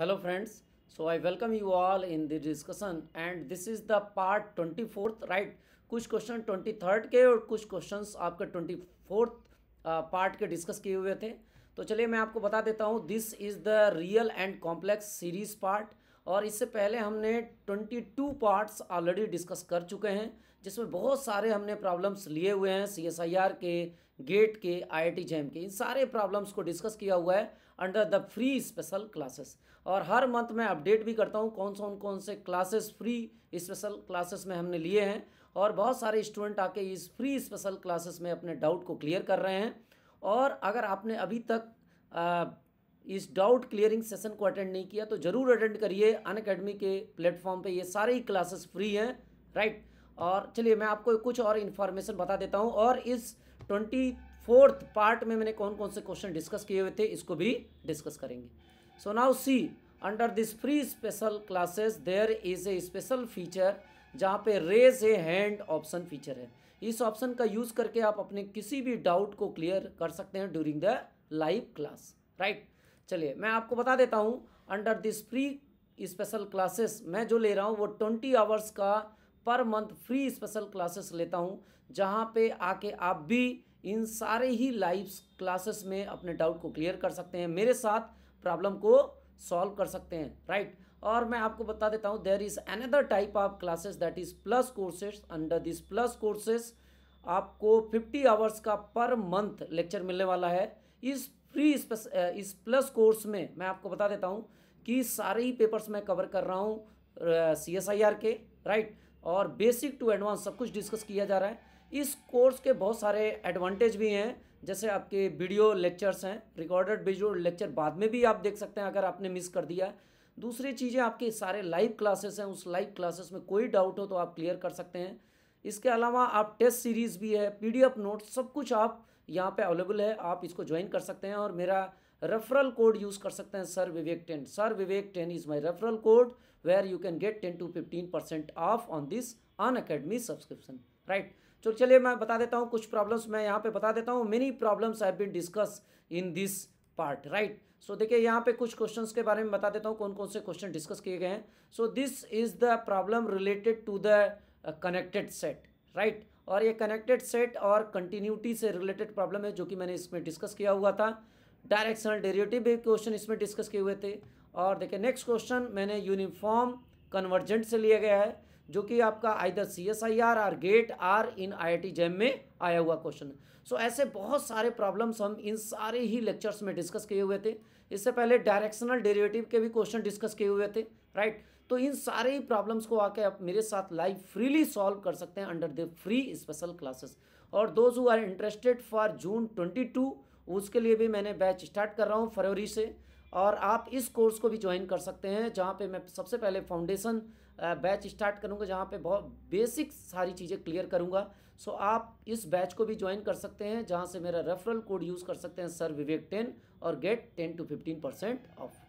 Hello friends so I welcome you all in the discussion and this is the part twenty fourth right कुछ question twenty third के और कुछ questions आपके twenty fourth part के discuss किए हुए थे तो चलिए मैं आपको बता देता हूँ this is the real and complex series part और इससे पहले हमने 22 पार्ट्स ऑलरेडी डिस्कस कर चुके हैं जिसमें बहुत सारे हमने प्रॉब्लम्स लिए हुए हैं सी एस आई आर के गेट के आई आई टी जैम के इन सारे प्रॉब्लम्स को डिस्कस किया हुआ है under the free special classes और हर मंथ मैं अपडेट भी करता हूँ कौन कौन कौन से क्लासेस फ्री स्पेशल क्लासेस में हमने लिए हैं और बहुत सारे स्टूडेंट आके इस फ्री स्पेशल क्लासेस में अपने डाउट को क्लियर कर रहे हैं और अगर आपने अभी तक इस डाउट क्लियरिंग सेशन को अटेंड नहीं किया तो ज़रूर अटेंड करिए अन अकेडमी के प्लेटफॉर्म पे ये सारे ही क्लासेस फ्री हैं राइट और चलिए मैं आपको कुछ और इन्फॉर्मेशन बता देता हूँ और इस ट्वेंटी फोर्थ पार्ट में मैंने कौन कौन से क्वेश्चन डिस्कस किए हुए थे इसको भी डिस्कस करेंगे so now see under this free special classes there is a special feature जहाँ पे raise a hand option feature है इस ऑप्शन का यूज़ करके आप अपने किसी भी डाउट को क्लियर कर सकते हैं during the live class right चलिए मैं आपको बता देता हूँ under this free special classes मैं जो ले रहा हूँ वो ट्वेंटी आवर्स का per month free special classes लेता हूँ जहाँ पे आके आप भी इन सारे ही लाइव क्लासेस में अपने डाउट को क्लियर कर सकते हैं मेरे साथ प्रॉब्लम को सॉल्व कर सकते हैं राइट और मैं आपको बता देता हूँ there is another type of classes that is plus courses under this plus courses आपको 50 आवर्स का पर मंथ लेक्चर मिलने वाला है इस फ्री इस प्लस कोर्स में मैं आपको बता देता हूँ कि सारे ही पेपर्स मैं कवर कर रहा हूँ सी एस आई आर के राइट और बेसिक टू एडवांस सब कुछ डिस्कस किया जा रहा है इस कोर्स के बहुत सारे एडवांटेज भी हैं जैसे आपके वीडियो लेक्चर्स हैं रिकॉर्डेड वीडियो लेक्चर बाद में भी आप देख सकते हैं अगर आपने मिस कर दिया है दूसरी चीज़ें आपके सारे लाइव क्लासेस हैं उस लाइव क्लासेस में कोई डाउट हो तो आप क्लियर कर सकते हैं इसके अलावा आप टेस्ट सीरीज़ भी है पीडीएफ नोट्स सब कुछ आप यहाँ पे अवेलेबल है आप इसको ज्वाइन कर सकते हैं और मेरा रेफरल कोड यूज़ कर सकते हैं sir Vivek ten sir Vivek ten is my referral code where you can get ten to fifteen percent off on this Unacademy subscription right तो चलिए मैं बता देता हूँ कुछ प्रॉब्लम्स मैं यहाँ पे बता देता हूँ many problems have been discussed in this part right so देखिए यहाँ पे कुछ क्वेश्चंस के बारे में बता देता हूँ कौन कौन से क्वेश्चन डिस्कस किए गए हैं so this is the problem related to the connected set right और ये कनेक्टेड सेट और कंटिन्यूटी से रिलेटेड प्रॉब्लम है जो कि मैंने इसमें डिस्कस किया हुआ था डायरेक्शनल डेरिवेटिव भी क्वेश्चन इसमें डिस्कस किए हुए थे और देखिए नेक्स्ट क्वेश्चन मैंने यूनिफॉर्म कन्वर्जेंट से लिया गया है जो कि आपका either C S I R or GATE or in I I T JAM में आया हुआ क्वेश्चन है सो so, ऐसे बहुत सारे प्रॉब्लम्स हम इन सारे ही लेक्चर्स में डिस्कस किए हुए थे इससे पहले डायरेक्शनल डेरिवेटिव के भी क्वेश्चन डिस्कस किए हुए थे राइट right? तो इन सारे ही प्रॉब्लम्स को आके आप मेरे साथ लाइव फ्रीली सॉल्व कर सकते हैं under the free special classes और those who are interested for June twenty two उसके लिए भी मैंने बैच स्टार्ट कर रहा हूँ फरवरी से और आप इस कोर्स को भी ज्वाइन कर सकते हैं जहाँ पे मैं सबसे पहले फाउंडेशन बैच स्टार्ट करूँगा जहाँ पे बहुत बेसिक सारी चीज़ें क्लियर करूँगा सो आप इस बैच को भी ज्वाइन कर सकते हैं जहाँ से मेरा रेफरल कोड यूज़ कर सकते हैं सर विवेक टेन और get ten to fifteen percent of